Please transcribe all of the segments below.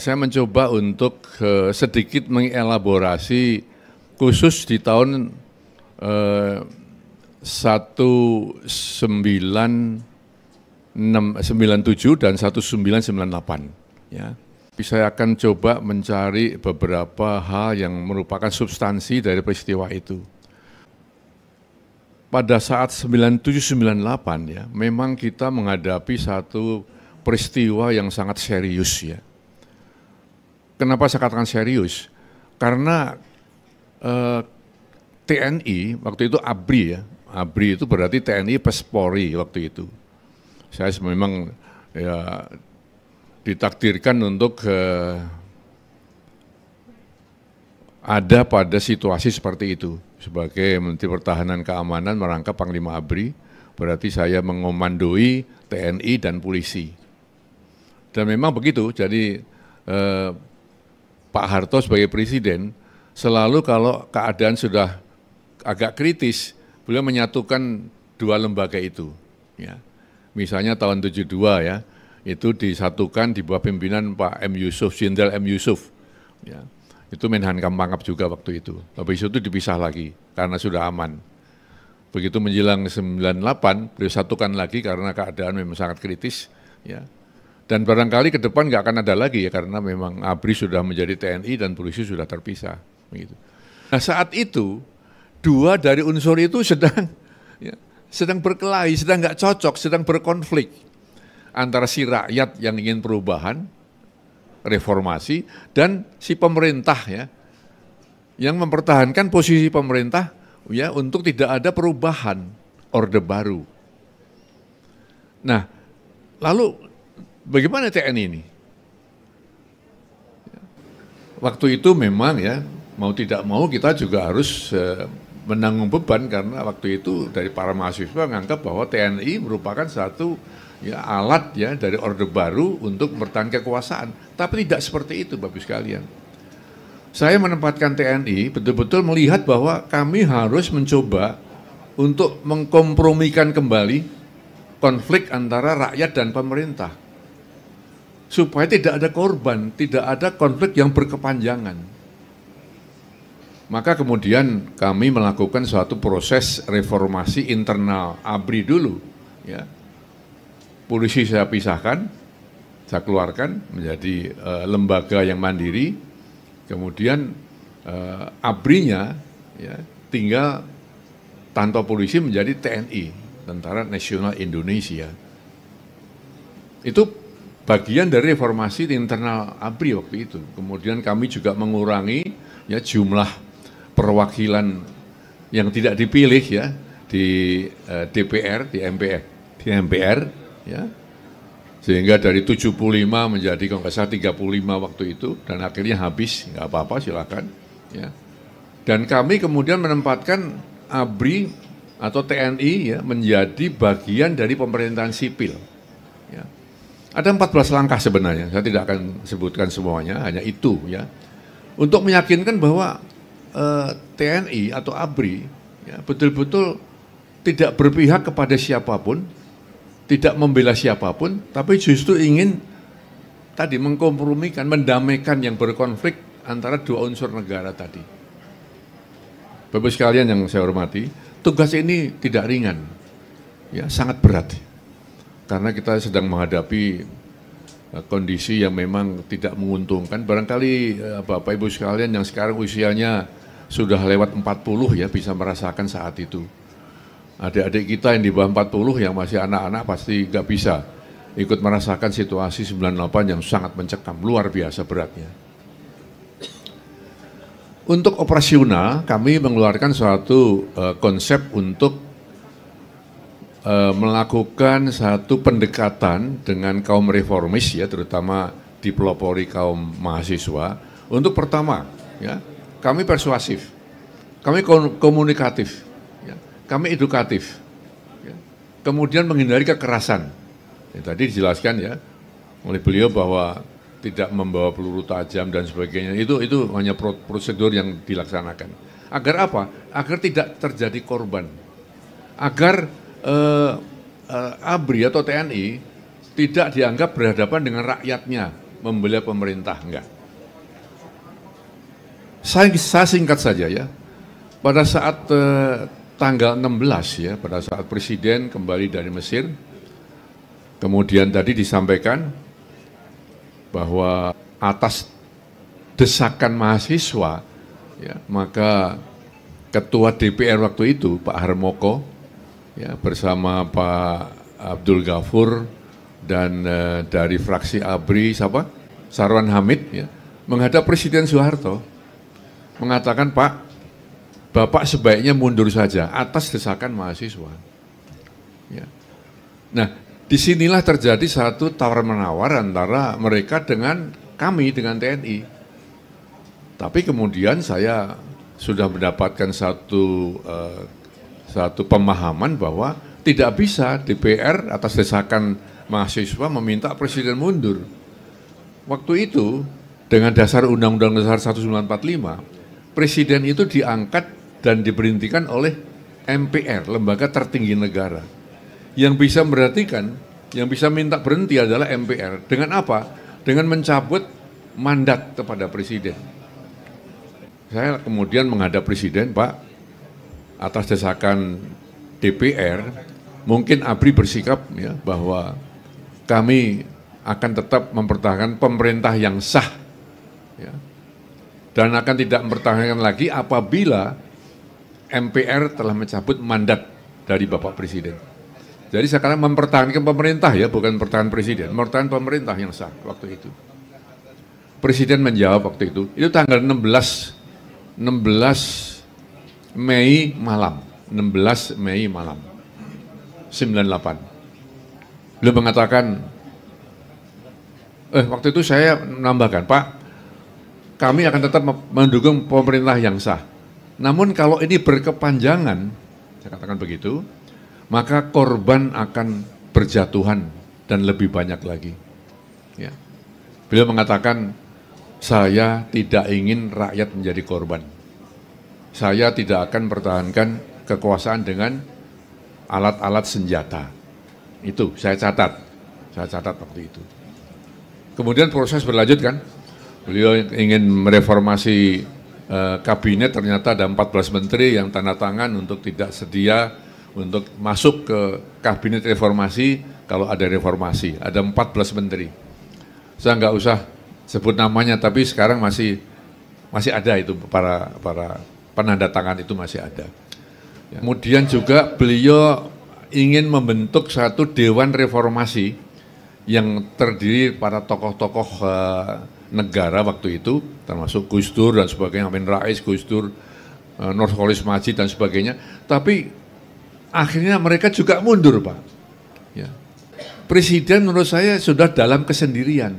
saya mencoba untuk uh, sedikit mengelaborasi khusus di tahun eh, uh, 1997 dan 1998 ya. Saya akan coba mencari beberapa hal yang merupakan substansi dari peristiwa itu. Pada saat 97-98 ya, memang kita menghadapi satu peristiwa yang sangat serius ya Kenapa saya katakan serius? Karena eh, TNI waktu itu ABRI ya, ABRI itu berarti TNI Pespori waktu itu. Saya memang ya ditakdirkan untuk eh, ada pada situasi seperti itu sebagai Menteri Pertahanan Keamanan merangkap Panglima ABRI, berarti saya mengomandoi TNI dan polisi. Dan memang begitu, jadi eh, Pak Harto sebagai presiden selalu kalau keadaan sudah agak kritis, beliau menyatukan dua lembaga itu. Ya. Misalnya tahun 72 ya, itu disatukan di bawah pimpinan Pak M. Yusuf, Jenderal M. Yusuf. Ya. Itu Menhankam kampangap juga waktu itu. Habis itu dipisah lagi karena sudah aman. Begitu menjelang 98, beliau satukan lagi karena keadaan memang sangat kritis. Ya. Dan barangkali ke depan nggak akan ada lagi ya karena memang ABRI sudah menjadi TNI dan polisi sudah terpisah. Begitu. Nah saat itu dua dari unsur itu sedang ya, sedang berkelahi, sedang nggak cocok, sedang berkonflik antara si rakyat yang ingin perubahan, reformasi, dan si pemerintah ya yang mempertahankan posisi pemerintah ya untuk tidak ada perubahan orde baru. Nah, lalu Bagaimana TNI ini? Waktu itu memang ya, mau tidak mau kita juga harus eh, menanggung beban karena waktu itu dari para mahasiswa menganggap bahwa TNI merupakan satu ya, alat ya dari Orde Baru untuk bertahan kekuasaan. Tapi tidak seperti itu Bapak sekalian. Saya menempatkan TNI betul-betul melihat bahwa kami harus mencoba untuk mengkompromikan kembali konflik antara rakyat dan pemerintah supaya tidak ada korban, tidak ada konflik yang berkepanjangan. Maka kemudian kami melakukan suatu proses reformasi internal ABRI dulu. Ya. Polisi saya pisahkan, saya keluarkan menjadi uh, lembaga yang mandiri. Kemudian uh, ABRI-nya ya, tinggal tanto polisi menjadi TNI, Tentara Nasional Indonesia. Itu bagian dari reformasi di internal ABRI waktu itu. Kemudian kami juga mengurangi ya jumlah perwakilan yang tidak dipilih ya di eh, DPR, di MPR, di MPR ya. Sehingga dari 75 menjadi kalau tiga salah 35 waktu itu dan akhirnya habis, nggak apa-apa silakan ya. Dan kami kemudian menempatkan ABRI atau TNI ya menjadi bagian dari pemerintahan sipil ada 14 langkah sebenarnya, saya tidak akan sebutkan semuanya, hanya itu ya. Untuk meyakinkan bahwa eh, TNI atau ABRI betul ya, betul-betul tidak berpihak kepada siapapun, tidak membela siapapun, tapi justru ingin tadi mengkompromikan, mendamaikan yang berkonflik antara dua unsur negara tadi. Bapak sekalian yang saya hormati, tugas ini tidak ringan, ya sangat berat karena kita sedang menghadapi eh, kondisi yang memang tidak menguntungkan. Barangkali eh, Bapak Ibu sekalian yang sekarang usianya sudah lewat 40 ya bisa merasakan saat itu. Adik-adik kita yang di bawah 40 yang masih anak-anak pasti nggak bisa ikut merasakan situasi 98 yang sangat mencekam, luar biasa beratnya. Untuk operasional, kami mengeluarkan suatu uh, konsep untuk uh, melakukan satu pendekatan dengan kaum reformis ya terutama dipelopori kaum mahasiswa untuk pertama ya kami persuasif, kami komunikatif, ya, kami edukatif, ya, kemudian menghindari kekerasan. Ya, tadi dijelaskan ya oleh beliau bahwa tidak membawa peluru tajam dan sebagainya itu itu hanya prosedur yang dilaksanakan agar apa agar tidak terjadi korban agar eh, eh, ABRI atau TNI tidak dianggap berhadapan dengan rakyatnya, membeli pemerintah, enggak. Saya, saya singkat saja ya, pada saat eh, tanggal 16 ya, pada saat Presiden kembali dari Mesir, kemudian tadi disampaikan bahwa atas desakan mahasiswa, ya, maka Ketua DPR waktu itu Pak Harmoko ya, bersama Pak Abdul Ghafur dan uh, dari fraksi ABRI siapa? Sarwan Hamid ya, menghadap Presiden Soeharto mengatakan Pak Bapak sebaiknya mundur saja atas desakan mahasiswa. Ya. Nah, disinilah terjadi satu tawar menawar antara mereka dengan kami dengan TNI. Tapi kemudian saya sudah mendapatkan satu uh, satu pemahaman bahwa tidak bisa DPR atas desakan mahasiswa meminta presiden mundur. Waktu itu dengan dasar Undang-Undang Dasar 1945, presiden itu diangkat dan diberhentikan oleh MPR, lembaga tertinggi negara. Yang bisa memperhatikan, yang bisa minta berhenti adalah MPR. Dengan apa? Dengan mencabut mandat kepada presiden. Saya kemudian menghadap presiden, Pak, atas desakan DPR, mungkin ABRI bersikap ya bahwa kami akan tetap mempertahankan pemerintah yang sah ya. dan akan tidak mempertahankan lagi apabila MPR telah mencabut mandat dari Bapak Presiden. Jadi sekarang mempertahankan pemerintah ya, bukan mempertahankan presiden, mempertahankan pemerintah yang sah waktu itu. Presiden menjawab waktu itu, itu tanggal 16, 16 Mei malam, 16 Mei malam, 98. Beliau mengatakan, eh waktu itu saya menambahkan, Pak, kami akan tetap mendukung pemerintah yang sah. Namun kalau ini berkepanjangan, saya katakan begitu, maka korban akan berjatuhan dan lebih banyak lagi. Ya. Beliau mengatakan, saya tidak ingin rakyat menjadi korban saya tidak akan pertahankan kekuasaan dengan alat-alat senjata. Itu saya catat, saya catat waktu itu. Kemudian proses berlanjut kan, beliau ingin mereformasi eh, kabinet ternyata ada 14 menteri yang tanda tangan untuk tidak sedia untuk masuk ke kabinet reformasi kalau ada reformasi, ada 14 menteri. Saya nggak usah sebut namanya tapi sekarang masih masih ada itu para para penanda tangan itu masih ada. Kemudian juga beliau ingin membentuk satu dewan reformasi yang terdiri pada tokoh-tokoh uh, negara waktu itu, termasuk Gus Dur dan sebagainya, Amin Rais, Gus Dur, uh, eh, Nurholis Majid dan sebagainya. Tapi akhirnya mereka juga mundur, Pak. Ya. Presiden menurut saya sudah dalam kesendirian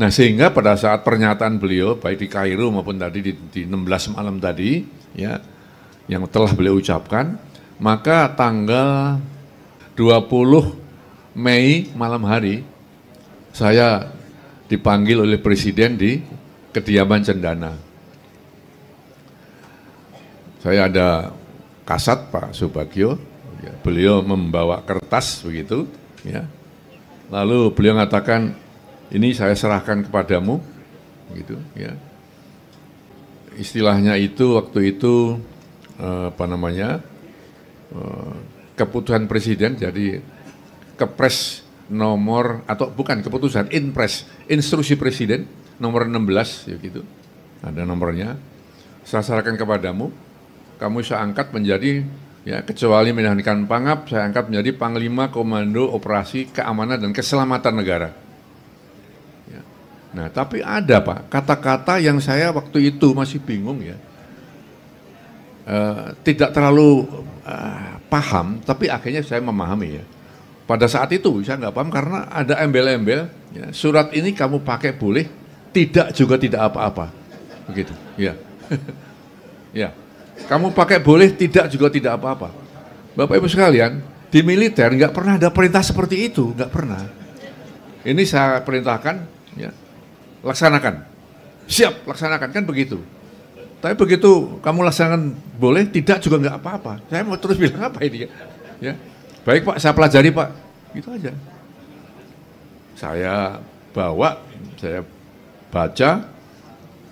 Nah sehingga pada saat pernyataan beliau baik di Kairo maupun tadi di, di 16 malam tadi ya yang telah beliau ucapkan maka tanggal 20 Mei malam hari saya dipanggil oleh presiden di kediaman Cendana. Saya ada kasat Pak Subagio, ya, beliau membawa kertas begitu, ya. Lalu beliau mengatakan ini saya serahkan kepadamu gitu ya istilahnya itu waktu itu eh, apa namanya eh, keputusan presiden jadi kepres nomor atau bukan keputusan inpres instruksi presiden nomor 16 ya gitu ada nomornya saya serahkan kepadamu kamu saya angkat menjadi ya kecuali menahankan pangap saya angkat menjadi panglima komando operasi keamanan dan keselamatan negara Nah, tapi ada Pak, kata-kata yang saya waktu itu masih bingung ya. E, tidak terlalu e, paham, tapi akhirnya saya memahami ya. Pada saat itu saya nggak paham karena ada embel-embel, ya, surat ini kamu pakai boleh, tidak juga tidak apa-apa. Begitu, ya. ya. Kamu pakai boleh, tidak juga tidak apa-apa. Bapak Ibu sekalian, di militer nggak pernah ada perintah seperti itu, nggak pernah. Ini saya perintahkan laksanakan. Siap, laksanakan kan begitu. Tapi begitu kamu laksanakan boleh, tidak juga nggak apa-apa. Saya mau terus bilang apa ini ya? ya. Baik Pak, saya pelajari Pak. itu aja. Saya bawa, saya baca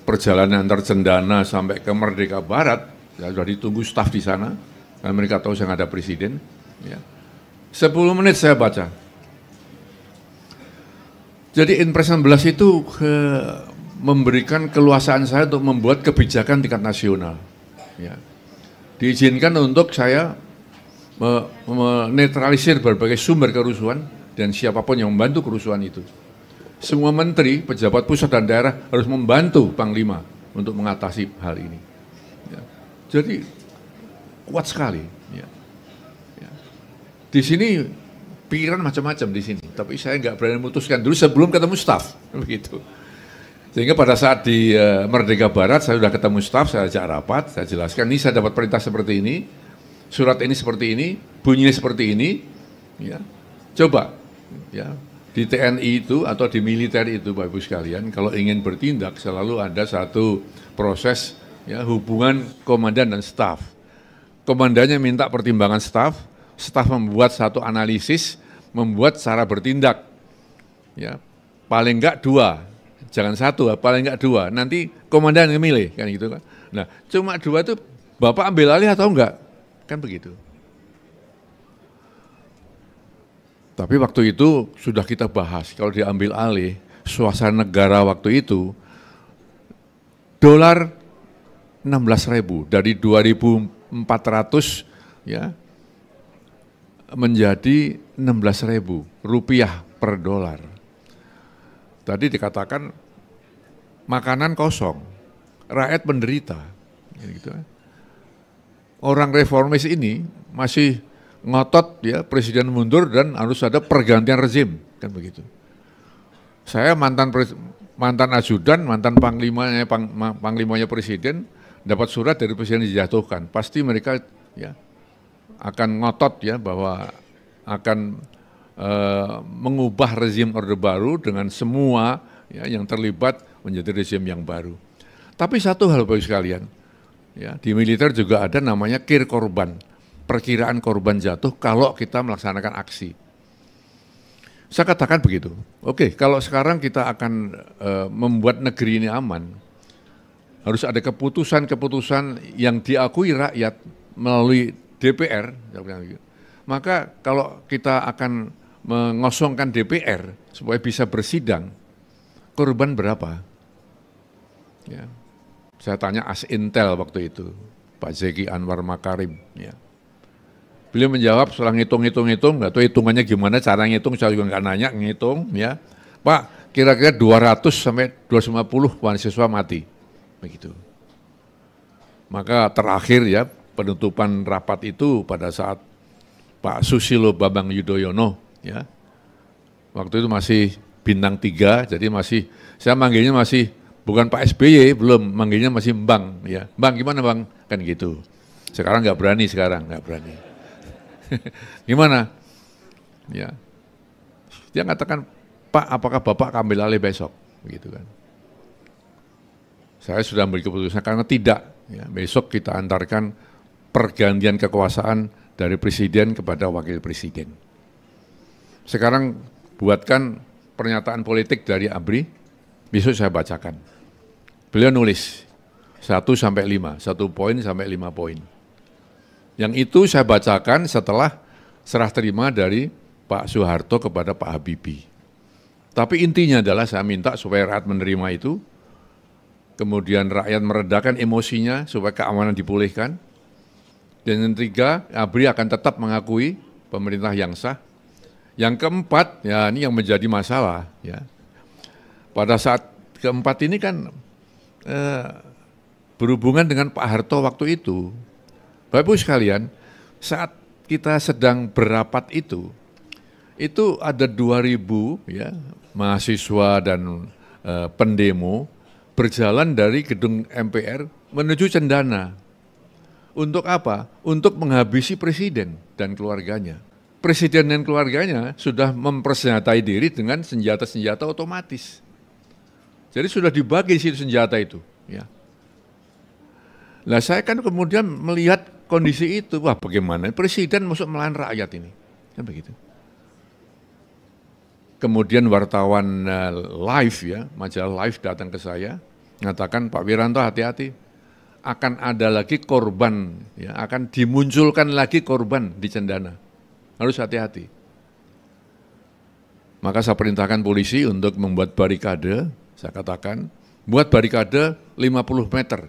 perjalanan antar cendana sampai ke Merdeka Barat. Saya sudah ditunggu staf di sana. Karena mereka tahu saya ada presiden. Ya. 10 menit saya baca, jadi Inpres belas itu ke, memberikan keluasaan saya untuk membuat kebijakan tingkat nasional. Ya. Diizinkan untuk saya menetralisir berbagai sumber kerusuhan dan siapapun yang membantu kerusuhan itu. Semua menteri, pejabat pusat dan daerah harus membantu Panglima untuk mengatasi hal ini. Ya. Jadi kuat sekali. Ya. Ya. Di sini pikiran macam-macam di sini tapi saya nggak berani memutuskan dulu sebelum ketemu staf, begitu sehingga pada saat di eh, Merdeka Barat saya sudah ketemu staf, saya ajak rapat saya jelaskan ini saya dapat perintah seperti ini surat ini seperti ini bunyinya seperti ini ya coba ya di TNI itu atau di militer itu Bapak Ibu sekalian kalau ingin bertindak selalu ada satu proses ya hubungan komandan dan staf komandannya minta pertimbangan staf staf membuat satu analisis membuat cara bertindak. Ya, paling enggak dua, jangan satu, ah, paling enggak dua. Nanti komandan yang milih kan gitu kan. Nah, cuma dua itu bapak ambil alih atau enggak? Kan begitu. Tapi waktu itu sudah kita bahas kalau diambil alih suasana negara waktu itu dolar ribu dari 2.400 ya menjadi 16.000 rupiah per dolar. Tadi dikatakan makanan kosong, rakyat menderita. Gitu. Orang reformis ini masih ngotot ya presiden mundur dan harus ada pergantian rezim kan begitu. Saya mantan mantan ajudan, mantan panglimanya pang, panglimanya presiden dapat surat dari presiden dijatuhkan. Pasti mereka ya akan ngotot ya bahwa akan e, mengubah rezim Orde Baru dengan semua ya, yang terlibat menjadi rezim yang baru. Tapi satu hal bagi sekalian, ya, di militer juga ada namanya kir korban, perkiraan korban jatuh kalau kita melaksanakan aksi. Saya katakan begitu. Oke, kalau sekarang kita akan e, membuat negeri ini aman, harus ada keputusan-keputusan yang diakui rakyat melalui DPR, gitu. maka kalau kita akan mengosongkan DPR supaya bisa bersidang, korban berapa? Ya. Saya tanya as Intel waktu itu, Pak Zeki Anwar Makarim. Ya. Beliau menjawab setelah ngitung-ngitung-ngitung, nggak tahu hitungannya gimana, cara ngitung, saya juga nggak nanya, ngitung. ya Pak, kira-kira 200 sampai 250 mahasiswa mati. Begitu. Maka terakhir ya, penutupan rapat itu pada saat Pak Susilo Babang Yudhoyono ya. Waktu itu masih bintang tiga, jadi masih saya manggilnya masih bukan Pak SBY, belum manggilnya masih Bang ya. Bang gimana Bang? Kan gitu. Sekarang nggak berani sekarang, nggak berani. gimana? Ya. Dia mengatakan, "Pak, apakah Bapak ambil alih besok?" begitu kan. Saya sudah ambil keputusan karena tidak ya, besok kita antarkan pergantian kekuasaan dari presiden kepada wakil presiden. Sekarang buatkan pernyataan politik dari Abri, besok saya bacakan. Beliau nulis 1 sampai 5, 1 poin sampai 5 poin. Yang itu saya bacakan setelah serah terima dari Pak Soeharto kepada Pak Habibie. Tapi intinya adalah saya minta supaya rakyat menerima itu, kemudian rakyat meredakan emosinya supaya keamanan dipulihkan, dan yang ketiga, ABRI akan tetap mengakui pemerintah yang sah. Yang keempat, ya ini yang menjadi masalah ya. Pada saat keempat ini kan eh, berhubungan dengan Pak Harto waktu itu. Bapak Ibu sekalian, saat kita sedang berapat itu, itu ada 2000 ya mahasiswa dan eh, pendemo berjalan dari gedung MPR menuju Cendana. Untuk apa? Untuk menghabisi presiden dan keluarganya. Presiden dan keluarganya sudah mempersenjatai diri dengan senjata-senjata otomatis. Jadi sudah dibagi situ senjata itu. Ya. Nah saya kan kemudian melihat kondisi itu, wah bagaimana presiden masuk melawan rakyat ini. Kan begitu. Kemudian wartawan eh, live ya, majalah live datang ke saya, mengatakan Pak Wiranto hati-hati, akan ada lagi korban, ya, akan dimunculkan lagi korban di Cendana. Harus hati-hati. Maka saya perintahkan polisi untuk membuat barikade, saya katakan, buat barikade 50 meter.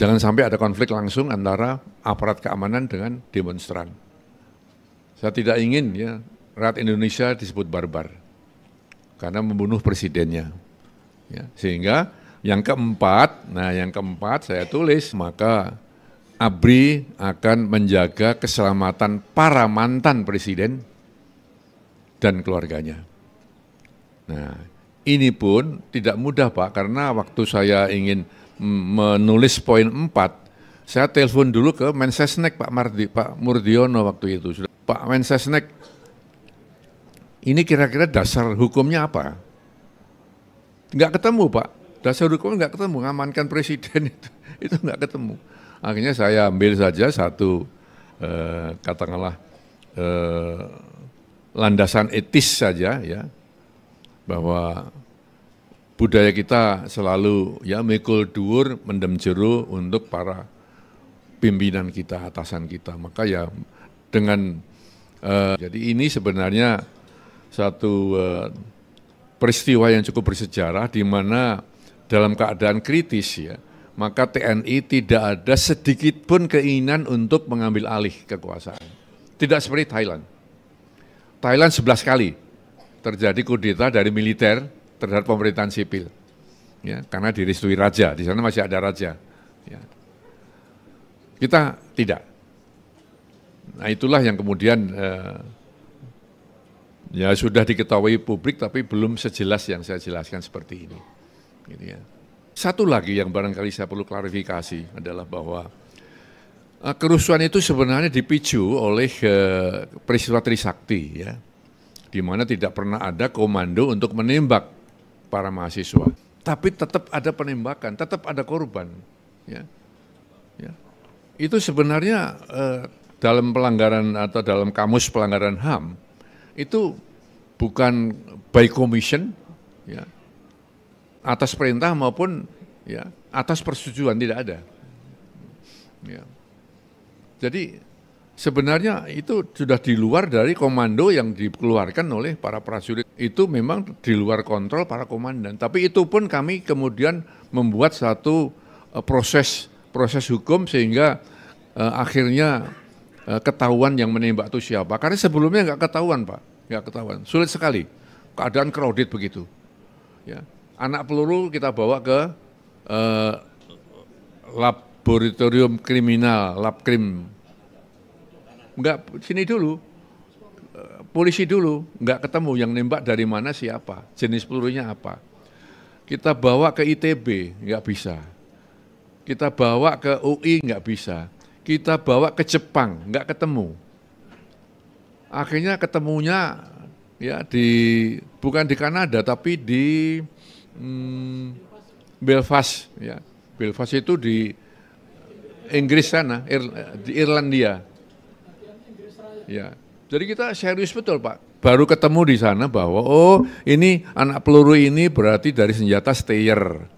Jangan sampai ada konflik langsung antara aparat keamanan dengan demonstran. Saya tidak ingin ya rakyat Indonesia disebut barbar karena membunuh presidennya. Ya, sehingga yang keempat, nah yang keempat saya tulis, maka ABRI akan menjaga keselamatan para mantan presiden dan keluarganya. Nah, ini pun tidak mudah Pak, karena waktu saya ingin menulis poin empat saya telepon dulu ke Mensesnek Pak, Mardi, Pak Murdiono waktu itu. Sudah, Pak Mensesnek, ini kira-kira dasar hukumnya apa? Enggak ketemu Pak, dasar hukum nggak ketemu, ngamankan presiden itu itu nggak ketemu. Akhirnya saya ambil saja satu eh, katakanlah eh, landasan etis saja ya bahwa budaya kita selalu ya mikul duur mendem jeru untuk para pimpinan kita, atasan kita. Maka ya dengan eh, jadi ini sebenarnya satu eh, peristiwa yang cukup bersejarah di mana dalam keadaan kritis ya, maka TNI tidak ada sedikit pun keinginan untuk mengambil alih kekuasaan. Tidak seperti Thailand. Thailand 11 kali terjadi kudeta dari militer terhadap pemerintahan sipil. Ya, karena diristui raja, di sana masih ada raja. Ya. Kita tidak. Nah itulah yang kemudian eh, ya sudah diketahui publik tapi belum sejelas yang saya jelaskan seperti ini. Gitu ya. Satu lagi yang barangkali saya perlu klarifikasi adalah bahwa eh, kerusuhan itu sebenarnya dipicu oleh uh, peristiwa Trisakti ya, di mana tidak pernah ada komando untuk menembak para mahasiswa, tapi tetap ada penembakan, tetap ada korban. Ya. Ya. Itu sebenarnya uh, dalam pelanggaran atau dalam kamus pelanggaran HAM itu bukan by commission, ya, atas perintah maupun ya atas persetujuan tidak ada. Ya. Jadi sebenarnya itu sudah di luar dari komando yang dikeluarkan oleh para prajurit. Itu memang di luar kontrol para komandan. Tapi itu pun kami kemudian membuat satu eh, proses proses hukum sehingga uh, akhirnya uh, ketahuan yang menembak itu siapa. Karena sebelumnya nggak ketahuan Pak, nggak ketahuan. Sulit sekali keadaan crowded begitu. Ya anak peluru kita bawa ke eh, laboratorium kriminal, lab krim. Enggak, sini dulu, eh, polisi dulu, enggak ketemu yang nembak dari mana siapa, jenis pelurunya apa. Kita bawa ke ITB, enggak bisa. Kita bawa ke UI, enggak bisa. Kita bawa ke Jepang, enggak ketemu. Akhirnya ketemunya ya di bukan di Kanada tapi di hmm, Belfast ya. Belfast itu di Inggris sana, Ir, di Irlandia. Ya. Jadi kita serius betul Pak. Baru ketemu di sana bahwa oh ini anak peluru ini berarti dari senjata Stayer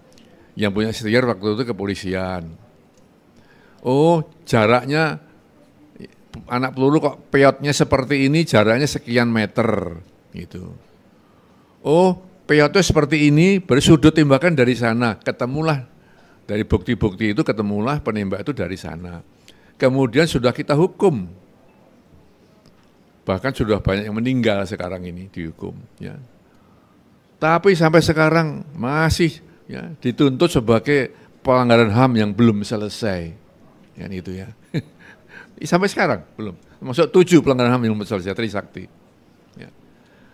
Yang punya Stayer waktu itu kepolisian. Oh jaraknya anak peluru kok peyotnya seperti ini jaraknya sekian meter gitu. Oh Piyoto seperti ini, bersudut tembakan dari sana, ketemulah dari bukti-bukti itu ketemulah penembak itu dari sana. Kemudian sudah kita hukum. Bahkan sudah banyak yang meninggal sekarang ini dihukum. Ya. Tapi sampai sekarang masih ya, dituntut sebagai pelanggaran HAM yang belum selesai. Ya, itu ya. sampai sekarang belum. maksud tujuh pelanggaran HAM yang belum selesai, Trisakti.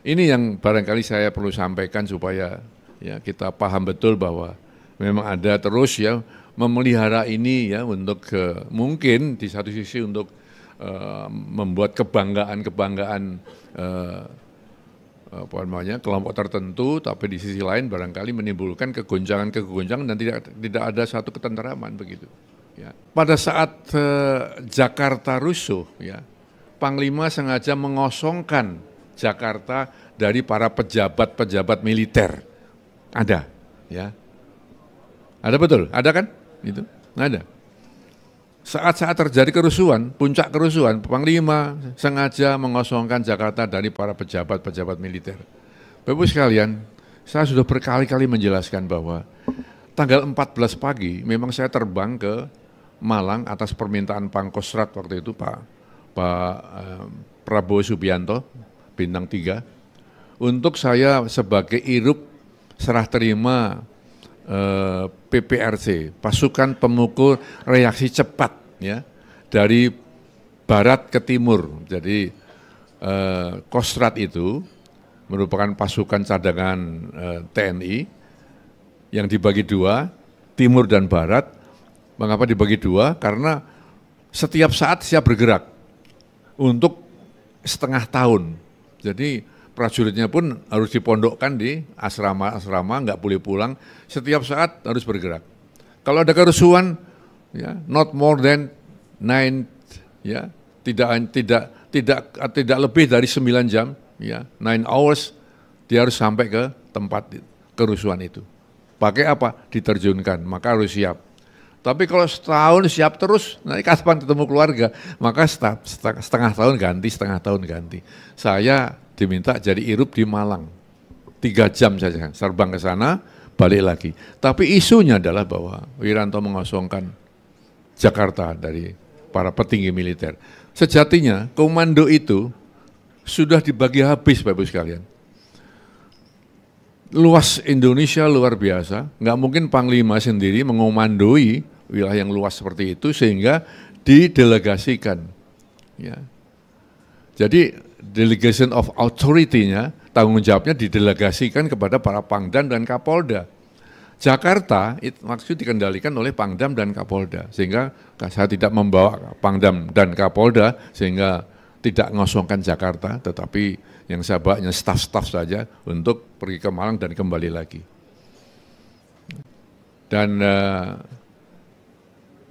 Ini yang barangkali saya perlu sampaikan supaya ya kita paham betul bahwa memang ada terus ya memelihara ini ya untuk ke, eh, mungkin di satu sisi untuk uh, membuat kebanggaan-kebanggaan uh, apa namanya kelompok tertentu tapi di sisi lain barangkali menimbulkan kegoncangan-kegoncangan dan tidak tidak ada satu ketenteraman begitu ya pada saat uh, Jakarta rusuh ya Panglima sengaja mengosongkan Jakarta dari para pejabat-pejabat militer. Ada, ya. Ada betul, ada kan? Itu, ada. Saat-saat terjadi kerusuhan, puncak kerusuhan, Panglima sengaja mengosongkan Jakarta dari para pejabat-pejabat militer. Bapak sekalian, saya sudah berkali-kali menjelaskan bahwa tanggal 14 pagi memang saya terbang ke Malang atas permintaan Pangkostrat waktu itu Pak Pak eh, Prabowo Subianto bintang tiga untuk saya sebagai irup serah terima eh, PPRC pasukan pemukul reaksi cepat ya dari barat ke timur jadi eh, Kostrat itu merupakan pasukan cadangan eh, TNI yang dibagi dua timur dan barat mengapa dibagi dua karena setiap saat siap bergerak untuk setengah tahun jadi prajuritnya pun harus dipondokkan di asrama-asrama, nggak boleh pulang. Setiap saat harus bergerak. Kalau ada kerusuhan, ya, not more than nine, ya, tidak tidak tidak tidak lebih dari 9 jam, ya, nine hours, dia harus sampai ke tempat kerusuhan itu. Pakai apa? Diterjunkan, maka harus siap. Tapi kalau setahun siap terus, nanti kapan ketemu keluarga? Maka setengah tahun ganti, setengah tahun ganti. Saya diminta jadi irup di Malang. Tiga jam saja, terbang ke sana, balik lagi. Tapi isunya adalah bahwa Wiranto mengosongkan Jakarta dari para petinggi militer. Sejatinya komando itu sudah dibagi habis Bapak Ibu sekalian luas Indonesia luar biasa, nggak mungkin Panglima sendiri mengomandoi wilayah yang luas seperti itu sehingga didelegasikan. Ya. Jadi delegation of authority-nya, tanggung jawabnya didelegasikan kepada para Pangdam dan Kapolda. Jakarta itu maksud dikendalikan oleh Pangdam dan Kapolda, sehingga saya tidak membawa Pangdam dan Kapolda, sehingga tidak ngosongkan Jakarta, tetapi yang saya bawa hanya staf-staf saja untuk pergi ke Malang dan kembali lagi. Dan eh,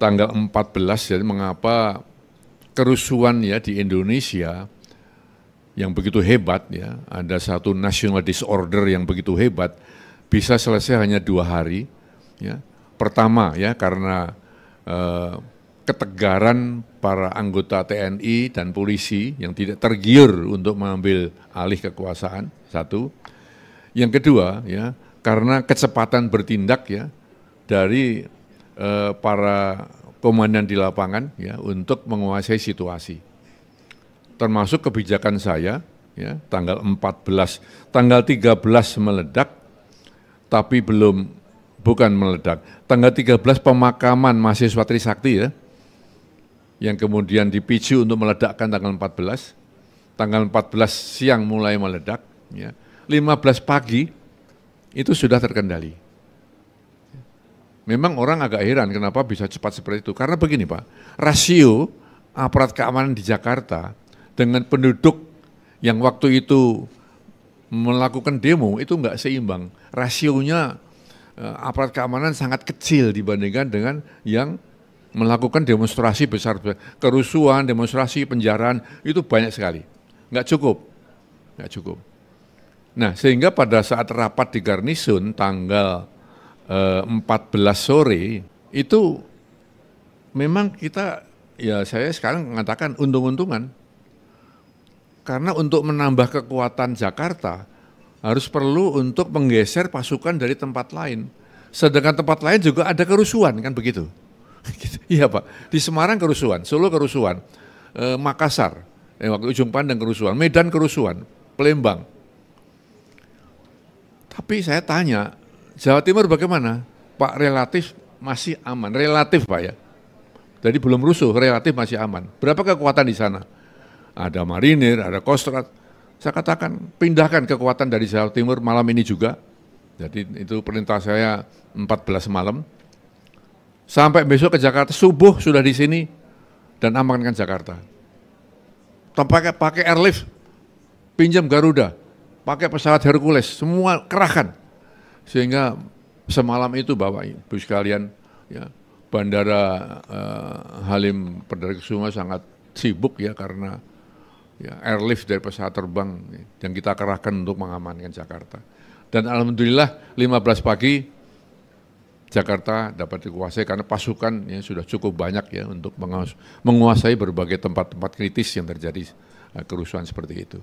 tanggal 14, jadi mengapa kerusuhan ya di Indonesia yang begitu hebat ya, ada satu national disorder yang begitu hebat, bisa selesai hanya dua hari. Ya. Pertama ya karena eh, ketegaran para anggota TNI dan polisi yang tidak tergiur untuk mengambil alih kekuasaan satu yang kedua ya karena kecepatan bertindak ya dari eh, para komandan di lapangan ya untuk menguasai situasi termasuk kebijakan saya ya tanggal 14 tanggal 13 meledak tapi belum bukan meledak tanggal 13 pemakaman mahasiswa Trisakti ya yang kemudian dipicu untuk meledakkan tanggal 14. Tanggal 14 siang mulai meledak, ya. 15 pagi itu sudah terkendali. Memang orang agak heran kenapa bisa cepat seperti itu. Karena begini Pak, rasio aparat keamanan di Jakarta dengan penduduk yang waktu itu melakukan demo itu enggak seimbang. Rasionya eh, aparat keamanan sangat kecil dibandingkan dengan yang melakukan demonstrasi besar, besar kerusuhan, demonstrasi, penjarahan itu banyak sekali. Nggak cukup, nggak cukup. Nah sehingga pada saat rapat di Garnisun tanggal eh, 14 sore itu memang kita ya saya sekarang mengatakan untung-untungan karena untuk menambah kekuatan Jakarta harus perlu untuk menggeser pasukan dari tempat lain. Sedangkan tempat lain juga ada kerusuhan kan begitu. iya Pak, di Semarang kerusuhan, Solo kerusuhan, e, Makassar, eh, waktu ujung pandang kerusuhan, Medan kerusuhan, Palembang. Tapi saya tanya, Jawa Timur bagaimana? Pak relatif masih aman, relatif Pak ya. Jadi belum rusuh, relatif masih aman. Berapa kekuatan di sana? Ada marinir, ada kostrat. Saya katakan pindahkan kekuatan dari Jawa Timur malam ini juga. Jadi itu perintah saya 14 malam Sampai besok ke Jakarta, subuh sudah di sini dan amankan Jakarta. Tempatnya pakai airlift, pinjam Garuda, pakai pesawat Hercules, semua kerahkan. Sehingga semalam itu Bapak Ibu sekalian, ya, Bandara eh, Halim Perdana Kusuma sangat sibuk ya karena ya, airlift dari pesawat terbang yang kita kerahkan untuk mengamankan Jakarta. Dan alhamdulillah 15 pagi Jakarta dapat dikuasai karena pasukan ya sudah cukup banyak ya untuk menguasai berbagai tempat-tempat kritis yang terjadi eh, kerusuhan seperti itu.